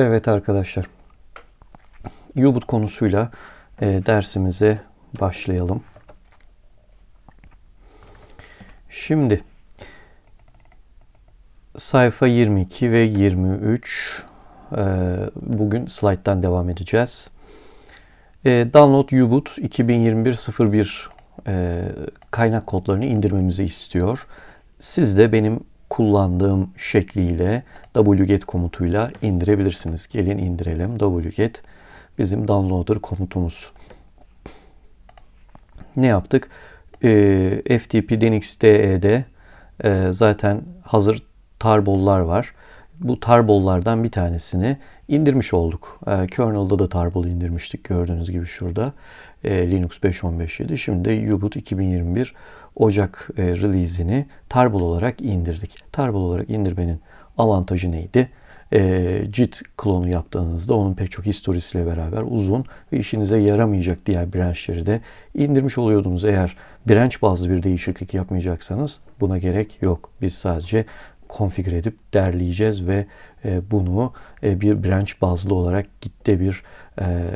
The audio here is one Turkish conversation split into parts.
Evet arkadaşlar. U-Boot konusuyla e, dersimize başlayalım. Şimdi sayfa 22 ve 23 e, bugün slayttan devam edeceğiz. E, download U-Boot 2021 e, kaynak kodlarını indirmemizi istiyor. Siz de benim kullandığım şekliyle wget komutuyla indirebilirsiniz. Gelin indirelim. wget bizim downloader komutumuz. Ne yaptık? Ee, e, FTP DNXDE'de e, zaten hazır tarbollar var. Bu tarbollardan bir tanesini indirmiş olduk. E, kernel'da da tarbol indirmiştik gördüğünüz gibi şurada. E, Linux 5.15.7 şimdi ubuntu 2021 Ocak e, release'ini tarbol olarak indirdik. Tarbol olarak indirmenin avantajı neydi? E, JIT klonu yaptığınızda onun pek çok historisiyle beraber uzun ve işinize yaramayacak diğer branşları de indirmiş oluyordunuz. Eğer branş bazlı bir değişiklik yapmayacaksanız buna gerek yok. Biz sadece konfigür edip derleyeceğiz ve e, bunu e, bir branch bazlı olarak gitte bir e,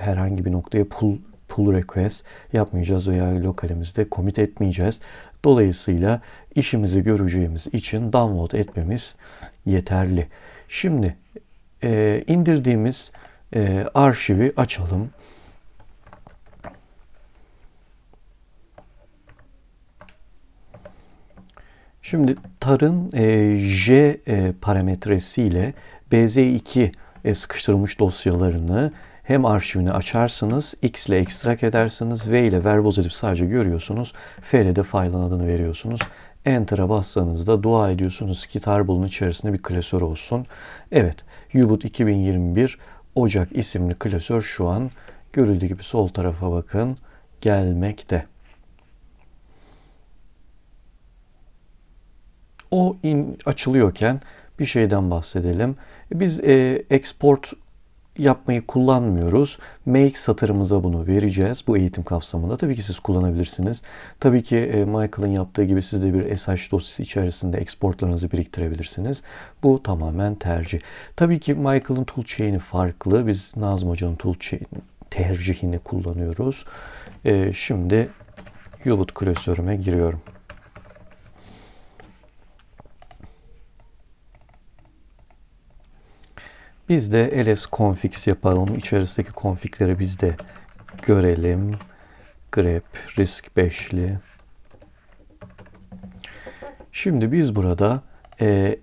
herhangi bir noktaya pull pull request yapmayacağız veya lokalimizde commit etmeyeceğiz. Dolayısıyla işimizi göreceğimiz için download etmemiz yeterli. Şimdi e, indirdiğimiz e, arşivi açalım. Şimdi tarın e, J e, parametresiyle BZ2 e, sıkıştırılmış dosyalarını hem arşivini açarsınız, X ile ekstrak edersiniz, V ile verboz edip sadece görüyorsunuz, F ile de faylın adını veriyorsunuz. Enter'a bastığınızda dua ediyorsunuz ki Tarbul'un içerisinde bir klasör olsun. Evet, Ubud 2021 Ocak isimli klasör şu an görüldüğü gibi sol tarafa bakın gelmekte. O in, açılıyorken bir şeyden bahsedelim. Biz e, export yapmayı kullanmıyoruz. Make satırımıza bunu vereceğiz bu eğitim kapsamında. Tabii ki siz kullanabilirsiniz. Tabii ki e, Michael'ın yaptığı gibi siz de bir SH dosyası içerisinde exportlarınızı biriktirebilirsiniz. Bu tamamen tercih. Tabii ki Michael'ın toolchain'i farklı. Biz Nazım Hoca'nın toolchain tercihini kullanıyoruz. E, şimdi Yulbut klasörüme giriyorum. Biz de ls configs yapalım. İçerisindeki konfigleri biz de görelim. Grep, risk 5'li. Şimdi biz burada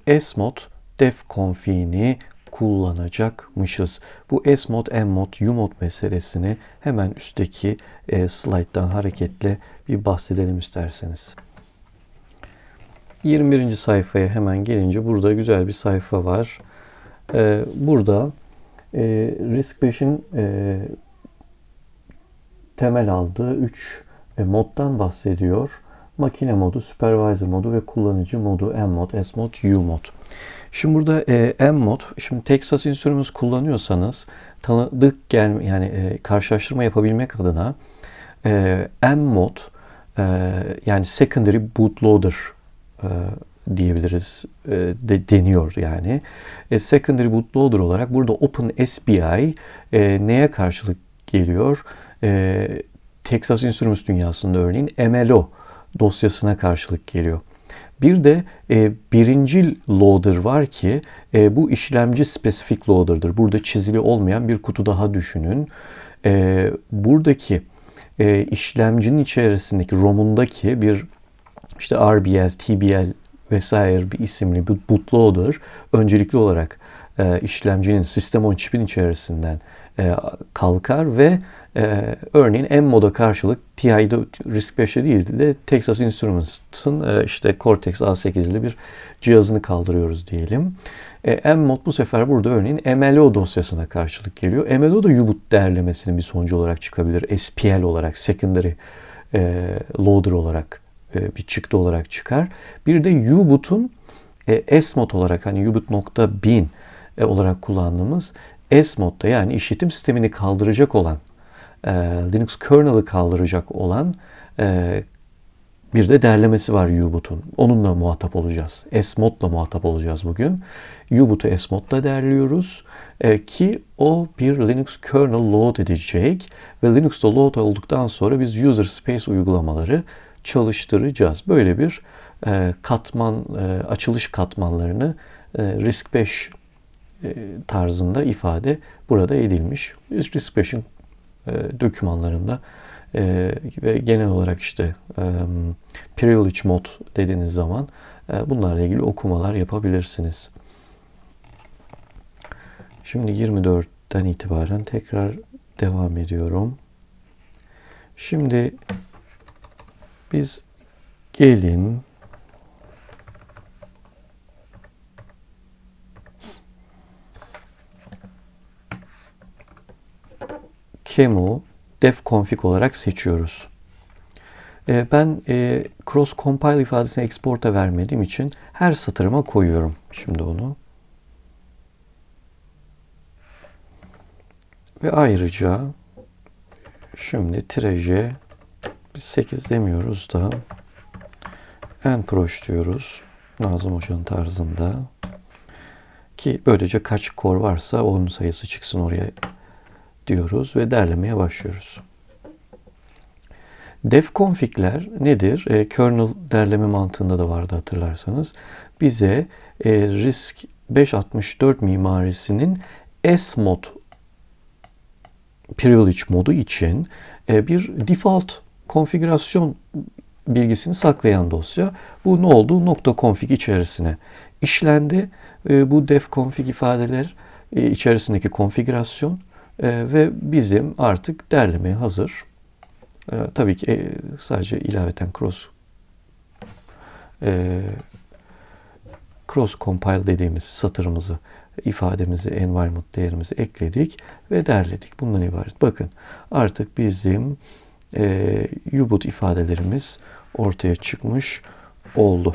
e, smod def config'ini kullanacakmışız. Bu S-mod, M-mod, U-mod meselesini hemen üstteki e, slayttan hareketle bir bahsedelim isterseniz. 21. sayfaya hemen gelince burada güzel bir sayfa var. E, burada e, Risk 5'in e, temel aldığı 3 e, moddan bahsediyor. Makine modu, supervisor modu ve kullanıcı modu M mod, S mod, U mod. Şimdi burada e, M mod, şimdi Texas Instruments kullanıyorsanız tanıdık gel yani e, karşılaştırma yapabilmek adına e, M mod e, yani secondary bootloader e, diyebiliriz e, de deniyor yani. E, secondary bootloader olarak burada OpenSBI e, neye karşılık geliyor? E, Texas Instruments dünyasında örneğin MLO dosyasına karşılık geliyor. Bir de e, birincil loader var ki e, bu işlemci spesifik loader'dır. Burada çizili olmayan bir kutu daha düşünün. E, buradaki e, işlemcinin içerisindeki ROM'undaki bir işte RBL, TBL vesaire bir isimli bir bootloader öncelikli olarak e, işlemcinin sistem on çipin içerisinden e, kalkar ve e, örneğin moda karşılık TI'de risk 5'te değil de Texas Instruments'ın e, işte Cortex A8'li bir cihazını kaldırıyoruz diyelim. E, mod bu sefer burada örneğin MLO dosyasına karşılık geliyor. MLO da U-Boot değerlemesinin bir sonucu olarak çıkabilir. SPL olarak, secondary e, loader olarak e, bir çıktı olarak çıkar. Bir de U-Boot'un e, S-Mod olarak hani U-Boot.bin e, olarak kullandığımız S-Mod'da yani işletim sistemini kaldıracak olan Linux kernel'ı kaldıracak olan bir de derlemesi var U-Boot'un. Onunla muhatap olacağız. S-Mod'la muhatap olacağız bugün. U-Boot'u S-Mod'da derliyoruz. E, ki o bir Linux kernel load edecek. Ve Linux'ta load olduktan sonra biz user space uygulamaları çalıştıracağız. Böyle bir e, katman e, açılış katmanlarını e, risk 5 e, tarzında ifade burada edilmiş. Risk 5'in e, dokümanlarında e, ve genel olarak işte e, privilege mod dediğiniz zaman e, bunlarla ilgili okumalar yapabilirsiniz. Şimdi 24'ten itibaren tekrar devam ediyorum. Şimdi biz gelin camel def config olarak seçiyoruz. Ee, ben e, cross compile ifadesini export'a vermediğim için her satırıma koyuyorum şimdi onu. Ve ayrıca şimdi traje biz 8 demiyoruz da en proş diyoruz. Nazım Hoca'nın tarzında. Ki böylece kaç kor varsa onun sayısı çıksın oraya diyoruz ve derlemeye başlıyoruz. Def konfigler nedir? E, kernel derleme mantığında da vardı hatırlarsanız. Bize e, RISC 564 mimarisinin S mod privilege modu için e, bir default konfigürasyon bilgisini saklayan dosya. Bu ne oldu? Nokta config içerisine işlendi. Ee, bu def config ifadeler e, içerisindeki konfigürasyon e, ve bizim artık derlemeye hazır. E, tabii ki sadece ilaveten cross cross compile dediğimiz satırımızı ifademizi, environment değerimizi ekledik ve derledik. Bundan ibaret. Bakın artık bizim e, ee, yubut ifadelerimiz ortaya çıkmış oldu.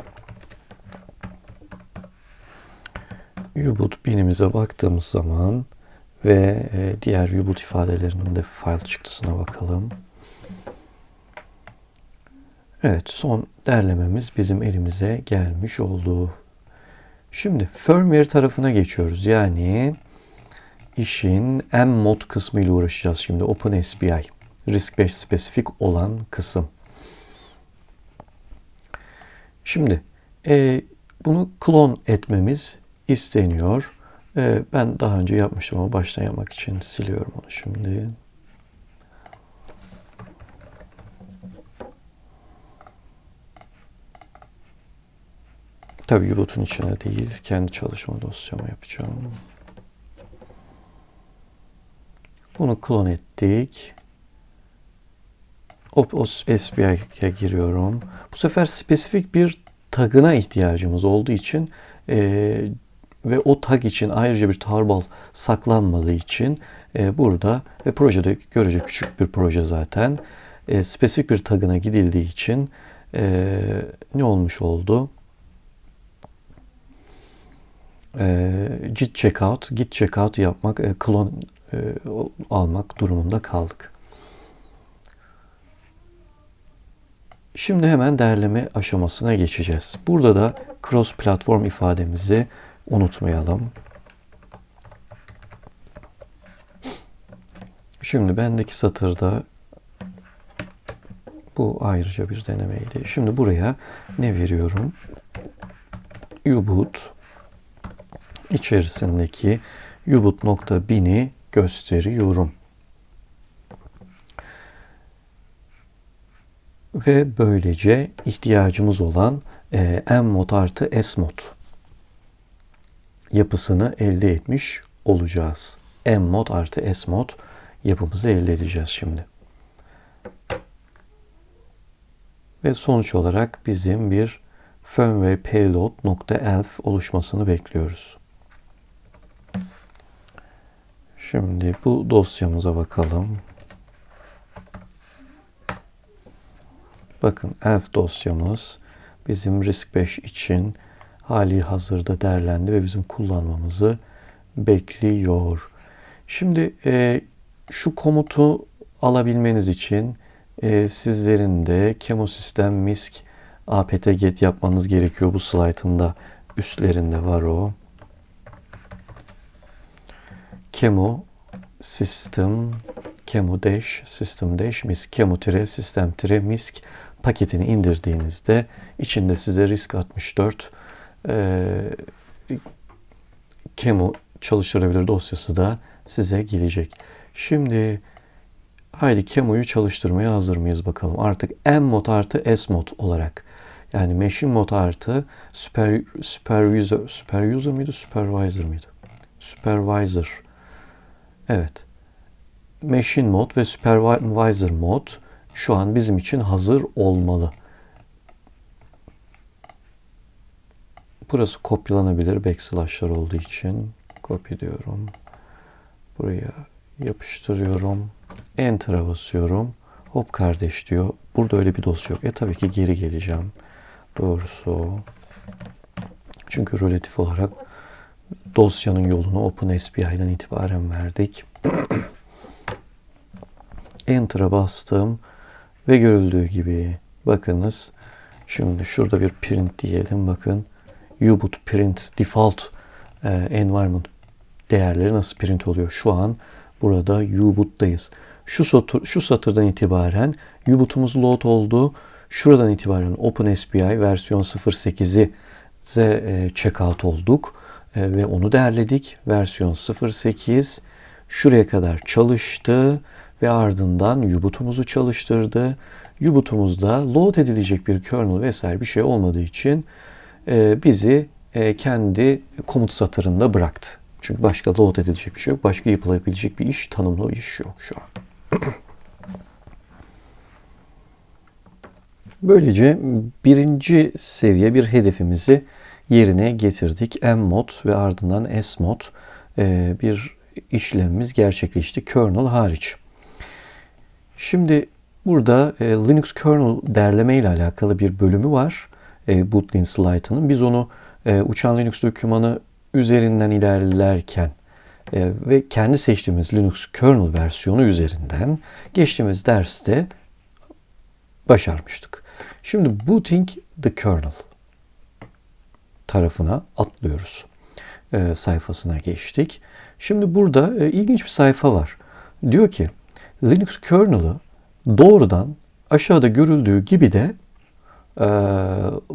Yubut binimize baktığımız zaman ve e, diğer yubut ifadelerinin de file çıktısına bakalım. Evet son derlememiz bizim elimize gelmiş oldu. Şimdi firmware tarafına geçiyoruz. Yani işin M mod kısmı ile uğraşacağız şimdi OpenSPI risk 5 spesifik olan kısım. Şimdi e, bunu klon etmemiz isteniyor. E, ben daha önce yapmıştım ama baştan yapmak için siliyorum onu şimdi. Tabii yubutun içine değil, kendi çalışma dosyamı yapacağım. Bunu klon ettik. Opus SPI'ye giriyorum. Bu sefer spesifik bir tagına ihtiyacımız olduğu için e, ve o tag için ayrıca bir tarbal saklanmadığı için e, burada ve projede görece küçük bir proje zaten e, spesifik bir tagına gidildiği için e, ne olmuş oldu? E, git checkout, git checkout yapmak, e, klon e, almak durumunda kaldık. Şimdi hemen derleme aşamasına geçeceğiz. Burada da cross platform ifademizi unutmayalım. Şimdi bendeki satırda bu ayrıca bir denemeydi. Şimdi buraya ne veriyorum? U-boot içerisindeki U-boot.bin'i gösteriyorum. ve böylece ihtiyacımız olan e, M mod artı S mod yapısını elde etmiş olacağız. M mod artı S mod yapımızı elde edeceğiz şimdi. Ve sonuç olarak bizim bir firmware payload.elf oluşmasını bekliyoruz. Şimdi bu dosyamıza bakalım. Bakın env dosyamız bizim risk 5 için hali hazırda değerlendi ve bizim kullanmamızı bekliyor. Şimdi e, şu komutu alabilmeniz için e, sizlerin de kemosistem misk apt get yapmanız gerekiyor. Bu slaytın da üstlerinde var o. Kemo system kemo dash system dash misk kemo tire sistem tire misk paketini indirdiğinizde içinde size risk 64 e, Camel çalıştırabilir dosyası da size gelecek. Şimdi haydi Camel'yu çalıştırmaya hazır mıyız bakalım. Artık M mod artı S mod olarak yani machine mod artı super, supervisor, superuser mıydı supervisor mıydı? Supervisor. Evet. Machine mod ve supervisor mod şu an bizim için hazır olmalı. Burası kopyalanabilir backslash'lar olduğu için. Copy diyorum. Buraya yapıştırıyorum. Enter'a basıyorum. Hop kardeş diyor. Burada öyle bir dosya yok. E tabii ki geri geleceğim. Doğrusu. Çünkü relatif olarak dosyanın yolunu OpenSPI'den itibaren verdik. Enter'a bastım. Ve görüldüğü gibi bakınız şimdi şurada bir print diyelim bakın U-Boot print default e, environment değerleri nasıl print oluyor? Şu an burada U-Boot'tayız. Şu, satır, şu satırdan itibaren U-Boot'umuz load oldu. Şuradan itibaren OpenSPI versiyon 08'i e, checkout olduk e, ve onu değerledik. Versiyon 08 şuraya kadar çalıştı ve ardından yubutumuzu çalıştırdı. Yubutumuzda load edilecek bir kernel vesaire bir şey olmadığı için e, bizi e, kendi komut satırında bıraktı. Çünkü başka load edilecek bir şey yok. Başka yapılabilecek bir iş, tanımlı iş yok şu an. Böylece birinci seviye bir hedefimizi yerine getirdik. M mod ve ardından S mod e, bir işlemimiz gerçekleşti. Kernel hariç. Şimdi burada e, Linux kernel derleme ile alakalı bir bölümü var. E, Bootlin Slighton'ın. Biz onu e, uçan Linux dokümanı üzerinden ilerlerken e, ve kendi seçtiğimiz Linux kernel versiyonu üzerinden geçtiğimiz derste başarmıştık. Şimdi booting the kernel tarafına atlıyoruz. E, sayfasına geçtik. Şimdi burada e, ilginç bir sayfa var. Diyor ki Linux kernel'ı doğrudan aşağıda görüldüğü gibi de e,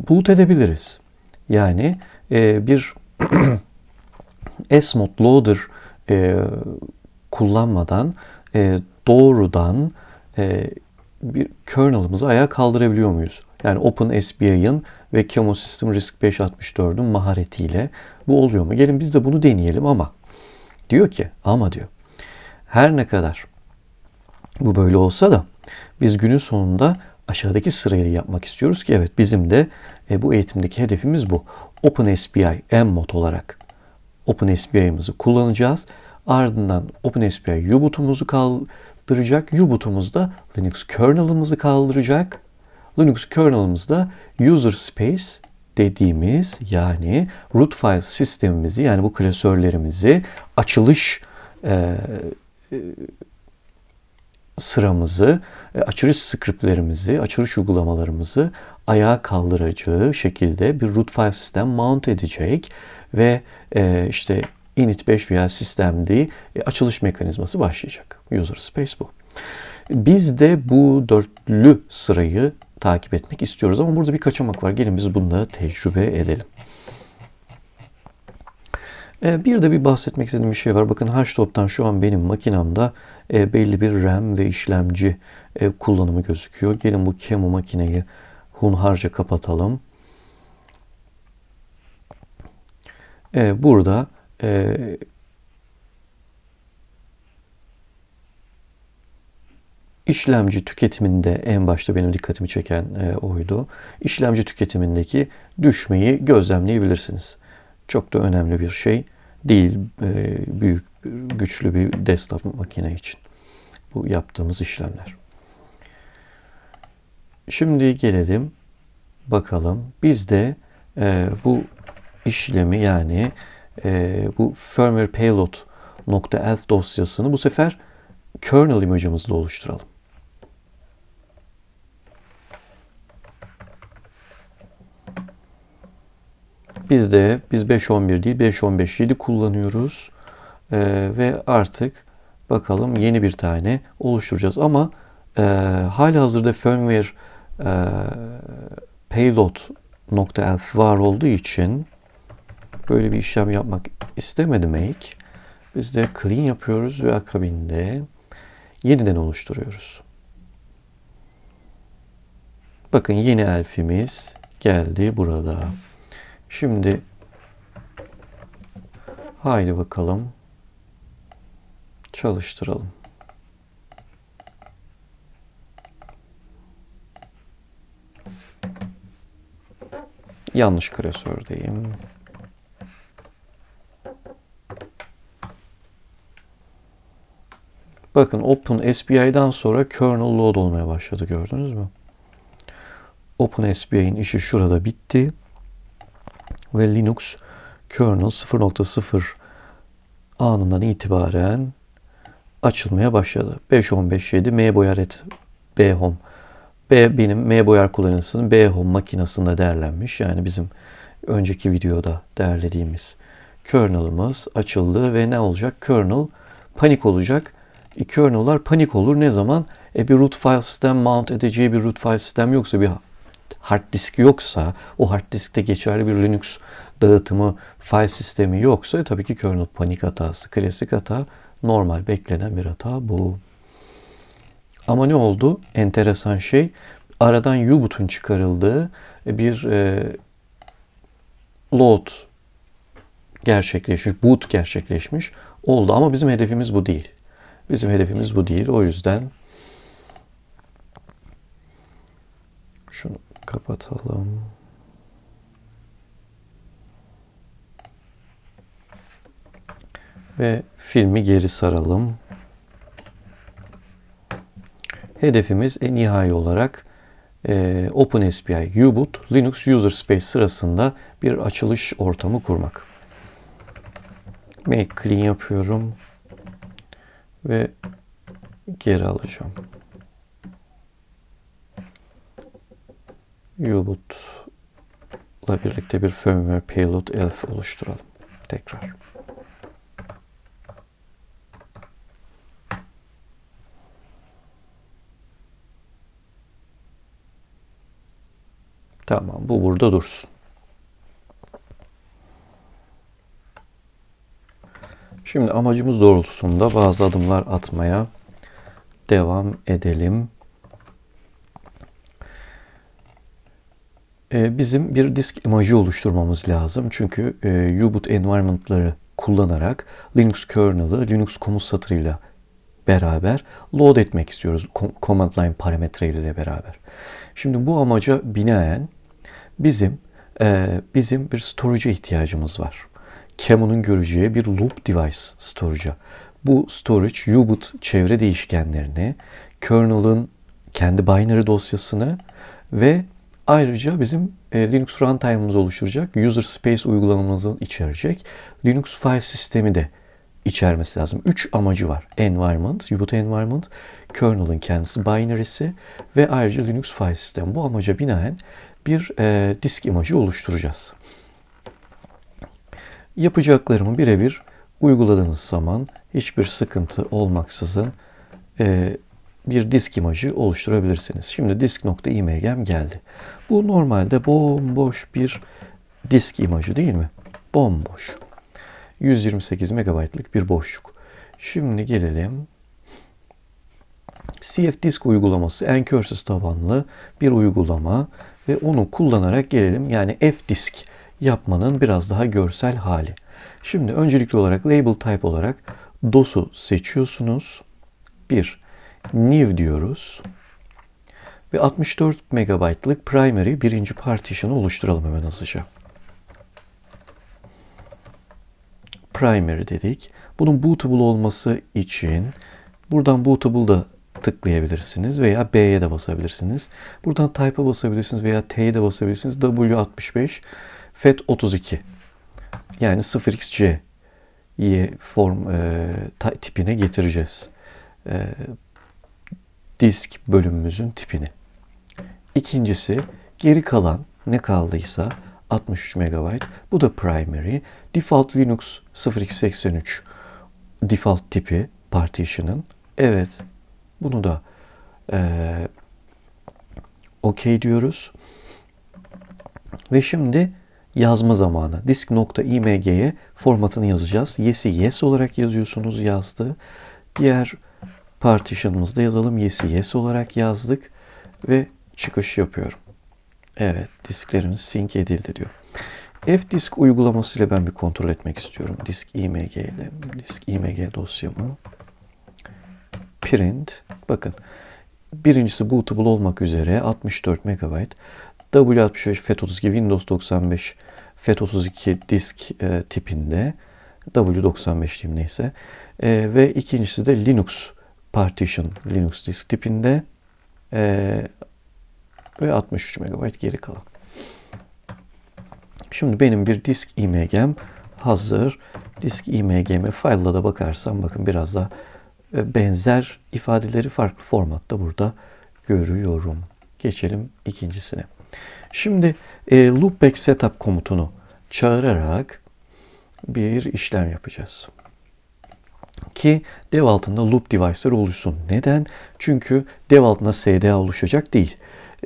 boot edebiliriz. Yani e, bir S-mode loader e, kullanmadan e, doğrudan e, bir kernel'ımızı ayağa kaldırabiliyor muyuz? Yani OpenSBI'ın ve Chemo System Risk 564'ün maharetiyle bu oluyor mu? Gelin biz de bunu deneyelim ama diyor ki ama diyor her ne kadar bu böyle olsa da biz günün sonunda aşağıdaki sırayı yapmak istiyoruz ki evet bizim de e, bu eğitimdeki hedefimiz bu. OpenSPI mod olarak OpenSPI'mizi kullanacağız. Ardından OpenSPI U-Boot'umuzu kaldıracak. U-Boot'umuz da Linux kernel'ımızı kaldıracak. Linux kernel'ımız da user space dediğimiz yani root file sistemimizi yani bu klasörlerimizi açılış e, e sıramızı, e, açılış scriptlerimizi, açılış uygulamalarımızı ayağa kaldıracağı şekilde bir root file sistem mount edecek ve e, işte init 5 veya sistemdi e, açılış mekanizması başlayacak. User space bu. Biz de bu dörtlü sırayı takip etmek istiyoruz ama burada bir kaçamak var. Gelin biz bununla tecrübe edelim. Ee, bir de bir bahsetmek istediğim bir şey var. Bakın HTOP'tan şu an benim makinamda e, belli bir RAM ve işlemci e, kullanımı gözüküyor. Gelin bu Kemu makineyi hunharca kapatalım. E, burada işlemci tüketiminde en başta benim dikkatimi çeken oydu. İşlemci tüketimindeki düşmeyi gözlemleyebilirsiniz çok da önemli bir şey değil e, büyük güçlü bir desktop makine için bu yaptığımız işlemler. Şimdi gelelim bakalım biz de e, bu işlemi yani e, bu firmware payload.elf dosyasını bu sefer kernel imajımızla oluşturalım. Biz de biz 5.11 değil 5.15.7 kullanıyoruz. E, ve artık bakalım yeni bir tane oluşturacağız. Ama e, hali hazırda firmware e, payload.elf var olduğu için böyle bir işlem yapmak istemedi make. Biz de clean yapıyoruz ve akabinde yeniden oluşturuyoruz. Bakın yeni elfimiz geldi burada. Şimdi haydi bakalım çalıştıralım. Yanlış klasördeyim. Bakın Open OpenSBI'den sonra kernel load olmaya başladı gördünüz mü? Open OpenSBI'nin işi şurada bitti ve Linux kernel 0.0 anından itibaren açılmaya başladı. 5.15.7 mboyaret bhome. B benim M. Boyar kullanıcısının B. bhome makinasında değerlenmiş. Yani bizim önceki videoda değerlediğimiz kernel'ımız açıldı ve ne olacak? Kernel panik olacak. E, kernel'lar panik olur ne zaman? E bir root file sistem mount edeceği bir root file sistem yoksa bir hard disk yoksa, o hard diskte geçerli bir Linux dağıtımı, file sistemi yoksa e, tabii ki kernel panik hatası, klasik hata, normal beklenen bir hata bu. Ama ne oldu? Enteresan şey aradan U-Boot'un çıkarıldığı e, bir e, load gerçekleşmiş, boot gerçekleşmiş oldu. Ama bizim hedefimiz bu değil. Bizim hedefimiz bu değil. O yüzden şunu kapatalım. Ve filmi geri saralım. Hedefimiz en nihai olarak e, OpenSPI U-Boot Linux User Space sırasında bir açılış ortamı kurmak. Make clean yapıyorum ve geri alacağım. U-Boot'la birlikte bir firmware payload elf oluşturalım. Tekrar. Tamam bu burada dursun. Şimdi amacımız doğrultusunda bazı adımlar atmaya devam edelim. Ee, bizim bir disk imajı oluşturmamız lazım. Çünkü e, U-Boot environment'ları kullanarak Linux kernel'ı Linux komut satırıyla beraber load etmek istiyoruz command line parametreleriyle beraber. Şimdi bu amaca binaen bizim e, bizim bir storage'a ihtiyacımız var. Camon'un göreceği bir loop device storage'a. Bu storage U-Boot çevre değişkenlerini, kernel'ın kendi binary dosyasını ve Ayrıca bizim e, Linux runtime'ımız oluşturacak. User space uygulamamızı içerecek. Linux file sistemi de içermesi lazım. Üç amacı var. Environment, Ubuntu Environment, kernel'ın kendisi, binary'si ve ayrıca Linux file sistemi. Bu amaca binaen bir e, disk imajı oluşturacağız. Yapacaklarımı birebir uyguladığınız zaman hiçbir sıkıntı olmaksızın e, bir disk imajı oluşturabilirsiniz. Şimdi disk.img'm geldi. Bu normalde bomboş bir disk imajı değil mi? Bomboş. 128 megabaytlık bir boşluk. Şimdi gelelim. CF Disk uygulaması Encursys tabanlı bir uygulama ve onu kullanarak gelelim. Yani F Disk yapmanın biraz daha görsel hali. Şimdi öncelikli olarak label type olarak DOS'u seçiyorsunuz. 1 new diyoruz. Ve 64 megabaytlık primary birinci partition'ı oluşturalım hemen hızlıca. Primary dedik. Bunun bootable olması için buradan bootable'da tıklayabilirsiniz veya B'ye de basabilirsiniz. Buradan type'a basabilirsiniz veya T'ye de basabilirsiniz. W65 FET32 yani 0xC form e, tipine getireceğiz. E, disk bölümümüzün tipini. İkincisi geri kalan ne kaldıysa 63 MB. Bu da primary. Default Linux 0283 default tipi partition'ın. Evet. Bunu da e, okey diyoruz. Ve şimdi yazma zamanı. Disk.img'ye formatını yazacağız. Yes'i yes olarak yazıyorsunuz yazdı. Diğer partition'ımızda yazalım. Yes'i yes olarak yazdık ve çıkış yapıyorum. Evet disklerimiz sync edildi diyor. F disk uygulaması ile ben bir kontrol etmek istiyorum. Disk img ile disk img dosyamı print bakın birincisi bootable olmak üzere 64 MB W65 FAT32 Windows 95 FAT32 disk e, tipinde W95 diyeyim neyse e, ve ikincisi de Linux partition Linux disk tipinde e, ve 63 MB geri kalan. Şimdi benim bir disk img'm hazır. Disk img'me file'la da bakarsam bakın biraz da e, benzer ifadeleri farklı formatta burada görüyorum. Geçelim ikincisine. Şimdi e, loopback setup komutunu çağırarak bir işlem yapacağız ki dev altında loop device'lar oluşsun. Neden? Çünkü dev altında SDA oluşacak değil.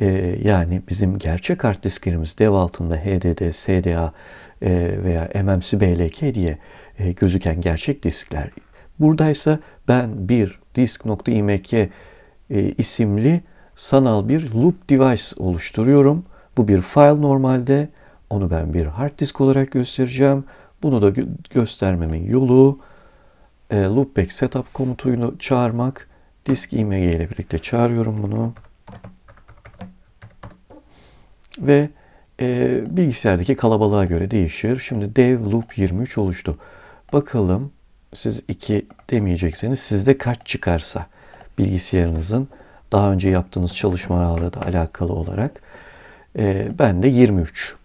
Ee, yani bizim gerçek hard disklerimiz dev altında HDD, SDA e, veya MMC BLK diye e, gözüken gerçek diskler. Buradaysa ben bir disk.imk e, isimli sanal bir loop device oluşturuyorum. Bu bir file normalde. Onu ben bir hard disk olarak göstereceğim. Bunu da gö göstermemin yolu e, loopback setup komutuyla çağırmak. Disk img ile birlikte çağırıyorum bunu. Ve e, bilgisayardaki kalabalığa göre değişir. Şimdi dev loop 23 oluştu. Bakalım siz 2 demeyecekseniz sizde kaç çıkarsa bilgisayarınızın daha önce yaptığınız çalışmalarla da alakalı olarak e, ben de 23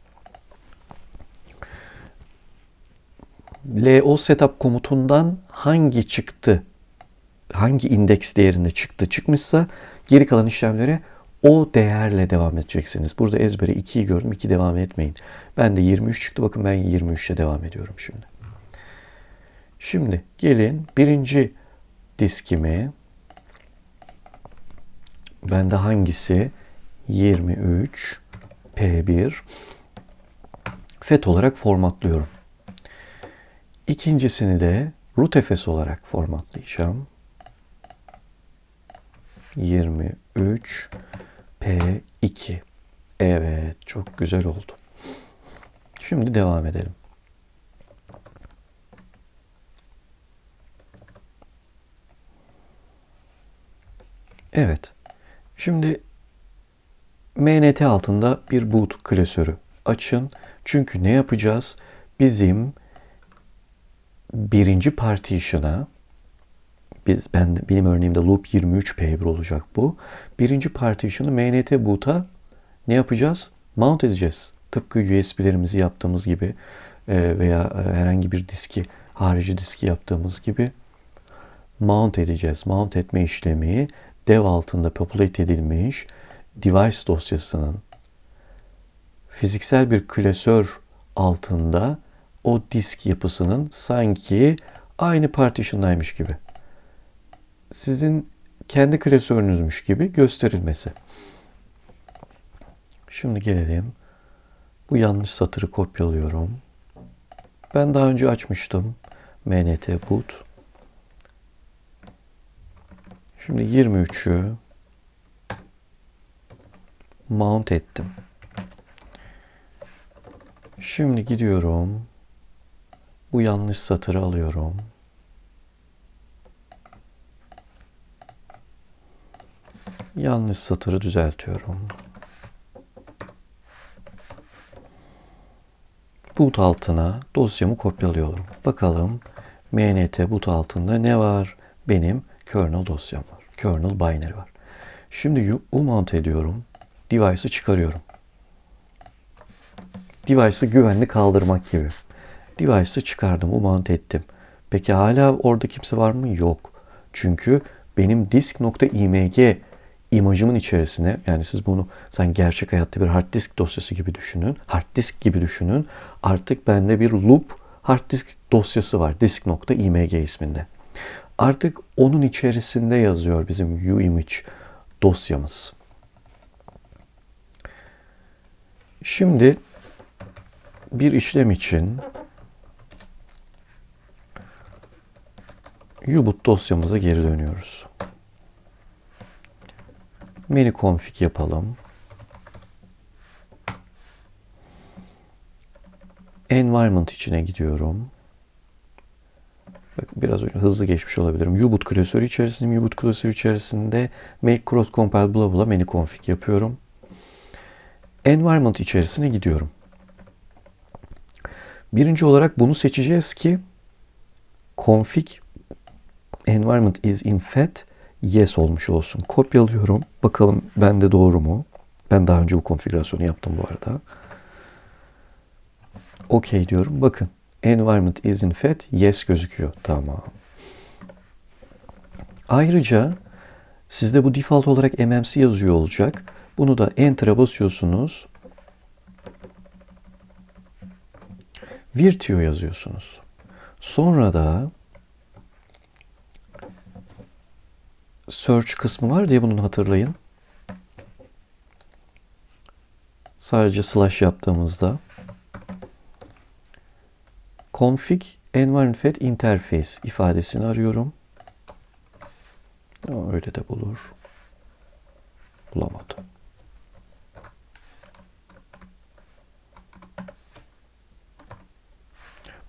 lo setup komutundan hangi çıktı, hangi indeks değerinde çıktı çıkmışsa geri kalan işlemlere o değerle devam edeceksiniz. Burada ezbere 2'yi gördüm. 2 devam etmeyin. Ben de 23 çıktı. Bakın ben 23'e devam ediyorum şimdi. Şimdi gelin birinci diskimi bende hangisi 23 P1 FET olarak formatlıyorum. İkincisini de rutefes olarak formatlayacağım. 23 P2. Evet, çok güzel oldu. Şimdi devam edelim. Evet. Şimdi MNT altında bir boot klasörü açın. Çünkü ne yapacağız? Bizim birinci partition'a biz ben benim örneğimde loop 23 p olacak bu. Birinci partition'ı MNT boot'a ne yapacağız? Mount edeceğiz. Tıpkı USB'lerimizi yaptığımız gibi e, veya e, herhangi bir diski, harici diski yaptığımız gibi mount edeceğiz. Mount etme işlemi dev altında populate edilmiş device dosyasının fiziksel bir klasör altında o disk yapısının sanki aynı partition'daymış gibi. Sizin kendi klasörünüzmüş gibi gösterilmesi. Şimdi gelelim. Bu yanlış satırı kopyalıyorum. Ben daha önce açmıştım. mnt boot. Şimdi 23'ü mount ettim. Şimdi gidiyorum. Bu yanlış satırı alıyorum. Yanlış satırı düzeltiyorum. Boot altına dosyamı kopyalıyorum. Bakalım mnt boot altında ne var? Benim kernel dosyam var. Kernel binary var. Şimdi umount ediyorum. Device'ı çıkarıyorum. Device'ı güvenli kaldırmak gibi. Device'ı çıkardım, umount ettim. Peki hala orada kimse var mı? Yok. Çünkü benim disk.img imajımın içerisine yani siz bunu sen gerçek hayatta bir hard disk dosyası gibi düşünün. Hard disk gibi düşünün. Artık bende bir loop hard disk dosyası var. disk.img isminde. Artık onun içerisinde yazıyor bizim uimage dosyamız. Şimdi bir işlem için U-Boot dosyamıza geri dönüyoruz. Menü config yapalım. Environment içine gidiyorum. Bak biraz önce hızlı geçmiş olabilirim. U-Boot klasörü içerisinde, U-Boot klasörü içerisinde make cross compile bula bula menü config yapıyorum. Environment içerisine gidiyorum. Birinci olarak bunu seçeceğiz ki config environment is in fat yes olmuş olsun. Kopyalıyorum. Bakalım ben de doğru mu? Ben daha önce bu konfigürasyonu yaptım bu arada. Okey diyorum. Bakın environment is in fat yes gözüküyor. Tamam. Ayrıca sizde bu default olarak MMC yazıyor olacak. Bunu da enter'a basıyorsunuz. Virtio yazıyorsunuz. Sonra da search kısmı var diye bunun hatırlayın. Sadece slash yaptığımızda config environment interface ifadesini arıyorum. Ama öyle de bulur. Bulamadım.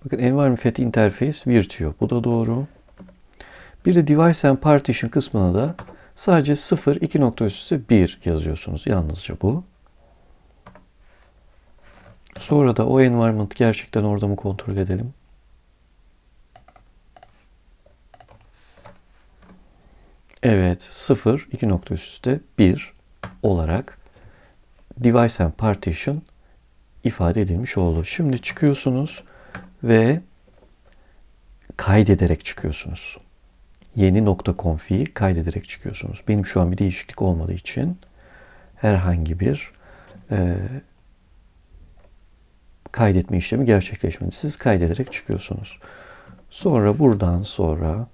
Bakın environment interface virtio Bu da doğru. Bir de Device and Partition kısmına da sadece 0, 2 nokta üst 1 yazıyorsunuz. Yalnızca bu. Sonra da o environment gerçekten orada mı kontrol edelim. Evet 0, 2 nokta üst 1 olarak device and partition ifade edilmiş oldu. Şimdi çıkıyorsunuz ve kaydederek çıkıyorsunuz yeni nokta konfiyi kaydederek çıkıyorsunuz. Benim şu an bir değişiklik olmadığı için herhangi bir e, kaydetme işlemi gerçekleşmedi. Siz kaydederek çıkıyorsunuz. Sonra buradan sonra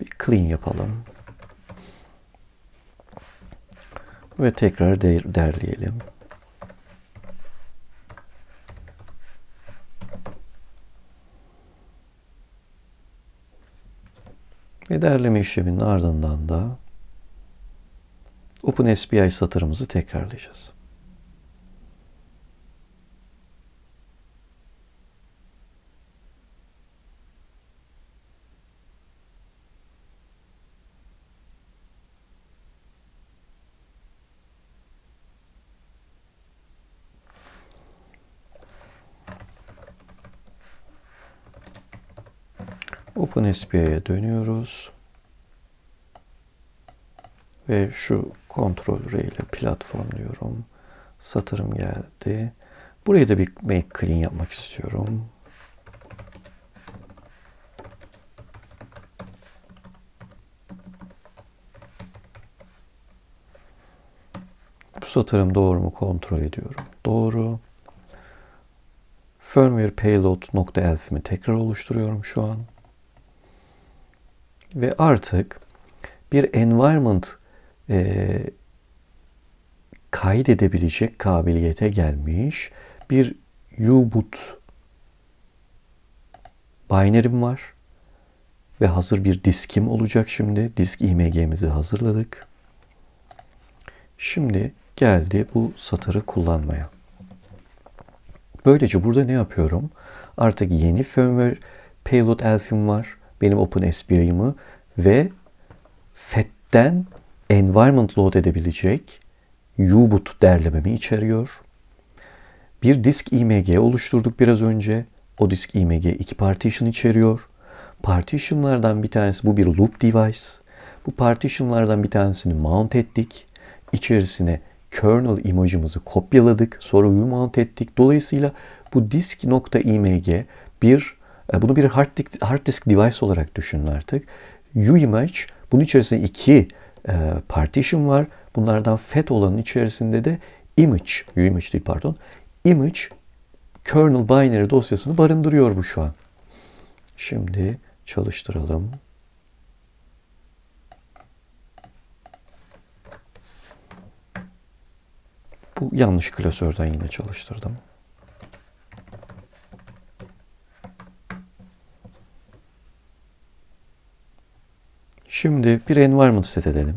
bir clean yapalım. Ve tekrar değer, derleyelim. Ve derleme işleminin ardından da Open OpenSPI satırımızı tekrarlayacağız. SPA'ya dönüyoruz. Ve şu kontrol R ile diyorum. Satırım geldi. Buraya da bir make clean yapmak istiyorum. Bu satırım doğru mu kontrol ediyorum. Doğru. Firmware payload.elf'imi tekrar oluşturuyorum şu an. Ve artık bir environment e, kaydedebilecek kabiliyete gelmiş bir U-Boot binary'm var. Ve hazır bir diskim olacak şimdi. Disk img'mizi hazırladık. Şimdi geldi bu satırı kullanmaya. Böylece burada ne yapıyorum? Artık yeni firmware payload elfim var benim OpenSPI'ımı ve FET'ten environment load edebilecek U-Boot derlememi içeriyor. Bir disk IMG oluşturduk biraz önce. O disk IMG iki partition içeriyor. Partitionlardan bir tanesi bu bir loop device. Bu partitionlardan bir tanesini mount ettik. İçerisine kernel imajımızı kopyaladık. Sonra umount ettik. Dolayısıyla bu disk.img bir e, bunu bir hard disk, hard disk device olarak düşünün artık. U image bunun içerisinde iki e, partition var. Bunlardan FAT olanın içerisinde de image, U image değil pardon, image kernel binary dosyasını barındırıyor bu şu an. Şimdi çalıştıralım. Bu yanlış klasörden yine çalıştırdım. Şimdi bir environment set edelim.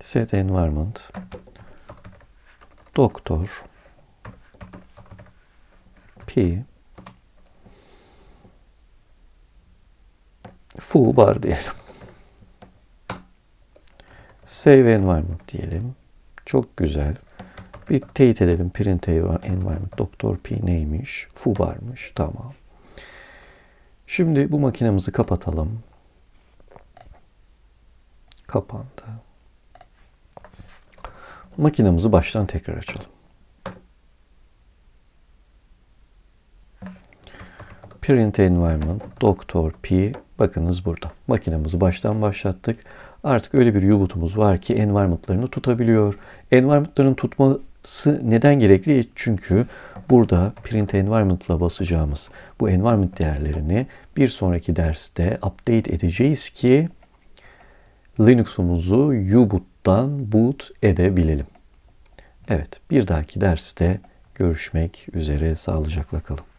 Set environment. Doktor. P. Fu bar diyelim. Save environment diyelim. Çok güzel. Bir teyit edelim. Print environment. Doktor P neymiş? Fu barmış. Tamam. Şimdi bu makinemizi kapatalım. Kapandı. Makinemizi baştan tekrar açalım. Print Environment, Doktor P, bakınız burada. Makinemizi baştan başlattık. Artık öyle bir U-Boot'umuz var ki environment'larını tutabiliyor. Environment'ların tutma neden gerekli? Çünkü burada print environment ile basacağımız bu environment değerlerini bir sonraki derste update edeceğiz ki Linux'umuzu u boot edebilelim. Evet, bir dahaki derste görüşmek üzere sağlıcakla kalın.